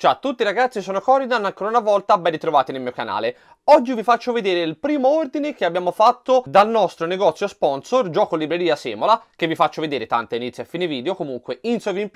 Ciao a tutti ragazzi, sono Coridan, ancora una volta ben ritrovati nel mio canale. Oggi vi faccio vedere il primo ordine che abbiamo fatto dal nostro negozio sponsor, Gioco Libreria Semola, che vi faccio vedere tanto a inizio e fine video, comunque in vi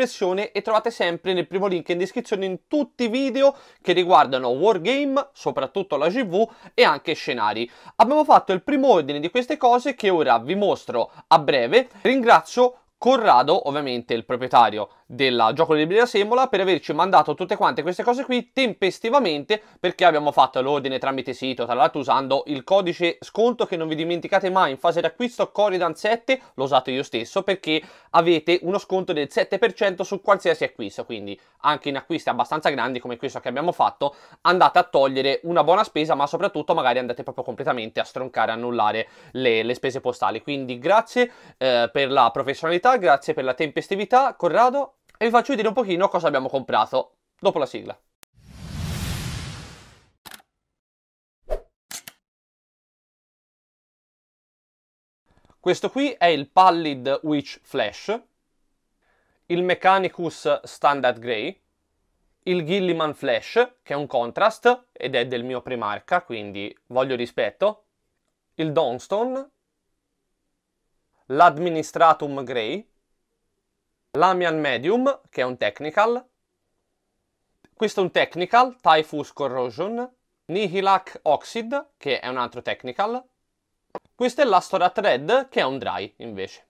e trovate sempre nel primo link in descrizione in tutti i video che riguardano Wargame, soprattutto la GV e anche scenari. Abbiamo fatto il primo ordine di queste cose che ora vi mostro a breve. Ringrazio Corrado, ovviamente il proprietario del gioco di della Semola, per averci mandato tutte quante queste cose qui tempestivamente perché abbiamo fatto l'ordine tramite sito, tra l'altro usando il codice sconto che non vi dimenticate mai in fase d'acquisto Coridan 7, l'ho usato io stesso perché avete uno sconto del 7% su qualsiasi acquisto, quindi anche in acquisti abbastanza grandi come questo che abbiamo fatto andate a togliere una buona spesa ma soprattutto magari andate proprio completamente a stroncare, annullare le, le spese postali. Quindi grazie eh, per la professionalità grazie per la tempestività, Corrado, e vi faccio vedere un pochino cosa abbiamo comprato, dopo la sigla. Questo qui è il Pallid Witch Flash, il Mechanicus Standard Grey, il Gilliman Flash, che è un contrast ed è del mio primarca, quindi voglio rispetto, il Dawnstone, l'Administratum Grey, l'Amian Medium, che è un technical, questo è un technical, Typhus Corrosion, Nihilac Oxid, che è un altro technical, questo è l'Astora Thread, che è un dry, invece.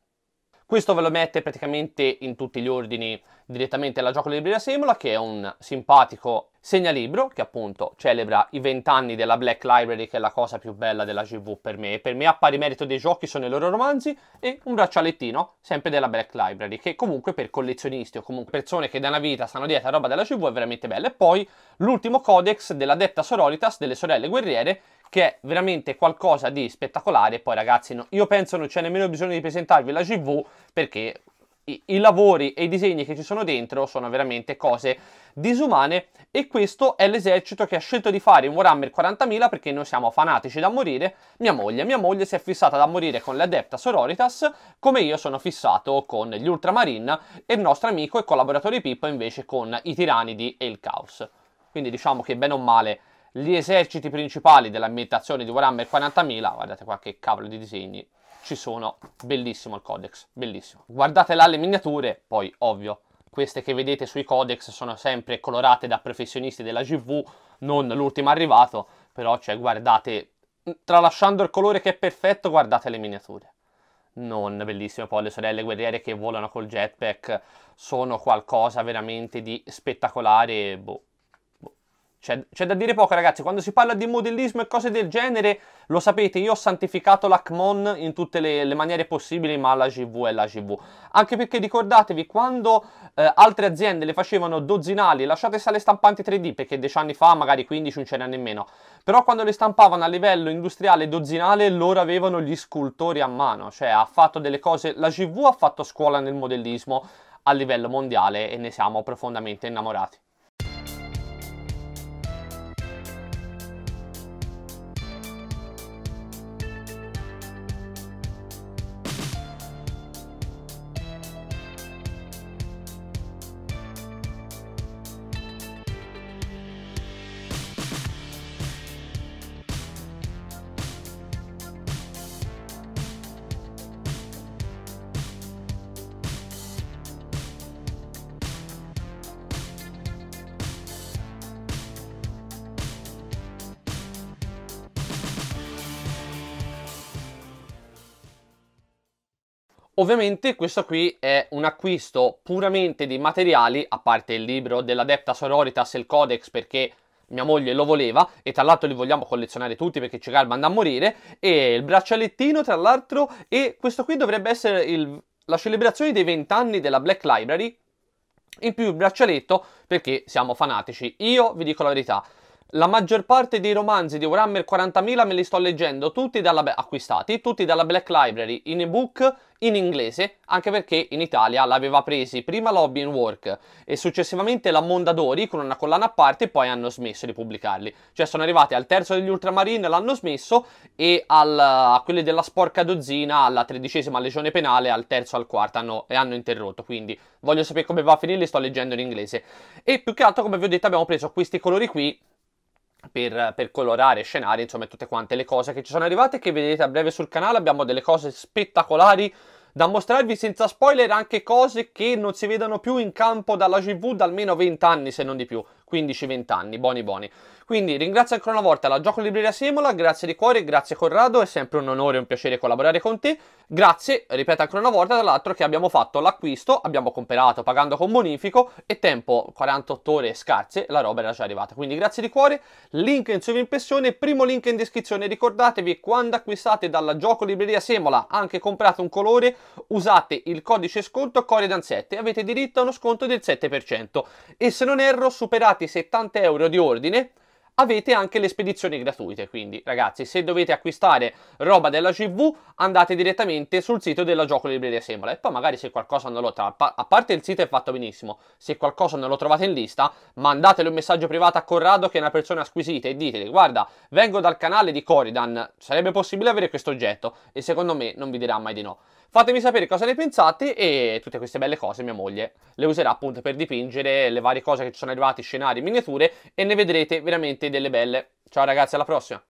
Questo ve lo mette praticamente in tutti gli ordini direttamente alla Gioco Libreria Semola, che è un simpatico segnalibro che appunto celebra i vent'anni della Black Library, che è la cosa più bella della GV per me. E per me a pari merito dei giochi sono i loro romanzi e un braccialettino, sempre della Black Library, che comunque per collezionisti o comunque persone che da una vita stanno dietro a roba della GV è veramente bella. E poi l'ultimo codex della detta Sororitas delle sorelle guerriere, che è veramente qualcosa di spettacolare. poi, ragazzi, no, io penso non c'è nemmeno bisogno di presentarvi la GV perché i, i, lavori e i disegni che ci sono dentro sono veramente cose disumane e questo è l'esercito che ha scelto di fare in Warhammer 40.000 perché noi siamo fanatici da morire, mia moglie, mia moglie si è fissata da morire con le Adepta Sororitas come io sono fissato con gli Ultramarine e il nostro amico e collaboratore Pippo invece con i Tiranidi e il Caos. Quindi diciamo che bene o male gli eserciti principali dell'ambientazione di Warhammer 40.000, guardate qua che cavolo di disegni, ci sono, bellissimo il codex, bellissimo. Guardate là le miniature, poi ovvio, queste che vedete sui codex sono sempre colorate da professionisti della GV, non l'ultimo arrivato, però cioè guardate, tralasciando il colore che è perfetto, guardate le miniature. Non bellissime, poi le sorelle guerriere che volano col jetpack sono qualcosa veramente di spettacolare, boh, c'è, c'è, da dire poco, ragazzi. Quando si parla di modellismo e cose del genere, lo sapete, io ho santificato l'ACMON in tutte le, le maniere possibili, ma la GV è la GV. Anche perché ricordatevi, quando eh, altre aziende le facevano dozzinali, lasciate sale stampanti 3D, perché dieci anni fa, magari 15, non c'era nemmeno. Però quando le stampavano a livello industriale dozzinale, loro avevano gli scultori a mano. Cioè, ha fatto delle cose... La GV ha fatto scuola nel modellismo a livello mondiale e ne siamo profondamente innamorati. Ovviamente questo qui è un acquisto puramente di materiali, a parte il libro dell'Adepta Sororitas e il Codex perché mia moglie lo voleva e tra l'altro li vogliamo collezionare tutti perché ci calma a morire e il braccialettino tra l'altro e questo qui dovrebbe essere il, la celebrazione dei vent'anni della Black Library in più il braccialetto perché siamo fanatici. Io vi dico la verità, la maggior parte dei romanzi di Warhammer 40.000 me li sto leggendo tutti dalla, acquistati, tutti dalla Black Library in ebook in inglese, anche perché in Italia l'aveva presi prima Lobby in Work e successivamente la Mondadori con una collana a parte e poi hanno smesso di pubblicarli. Cioè sono arrivati al terzo degli Ultramarine, l'hanno smesso e al, a quelli della sporca dozzina, alla tredicesima legione penale, al terzo, al quarto hanno, e hanno interrotto. Quindi voglio sapere come va a finire, li sto leggendo in inglese. E più che altro, come vi ho detto, abbiamo preso questi colori qui per, per, colorare scenari, insomma, tutte quante le cose che ci sono arrivate che vedrete a breve sul canale. Abbiamo delle cose spettacolari da mostrarvi senza spoiler, anche cose che non si vedono più in campo dalla GV da almeno 20 anni, se non di più. 15-20 anni, buoni buoni. Quindi ringrazio ancora una volta la Gioco Libreria Semola, grazie di cuore, grazie Corrado, è sempre un onore e un piacere collaborare con te. Grazie, ripeto ancora una volta, dall'altro l'altro che abbiamo fatto l'acquisto, abbiamo comperato pagando con bonifico e tempo 48 ore scarse, la roba era già arrivata. Quindi grazie di cuore, link in sovrimpressione, primo link in descrizione, ricordatevi quando acquistate dalla Gioco Libreria Semola anche comprate un colore, usate il codice sconto Core Danzette e avete diritto a uno sconto del 7%. E se non erro superate 70 euro di ordine avete anche le spedizioni gratuite, quindi ragazzi se dovete acquistare roba della GV andate direttamente sul sito della Gioco Libreria Semola. e poi magari se qualcosa non lo trovate, a parte il sito è fatto benissimo, se qualcosa non lo trovate in lista mandatele un messaggio privato a Corrado che è una persona squisita e ditele guarda vengo dal canale di Coridan, sarebbe possibile avere questo oggetto e secondo me non vi dirà mai di no. Fatemi sapere cosa ne pensate e tutte queste belle cose mia moglie le userà appunto per dipingere le varie cose che ci sono arrivate, scenari, miniature e ne vedrete veramente e delle belle. Ciao ragazzi, alla prossima!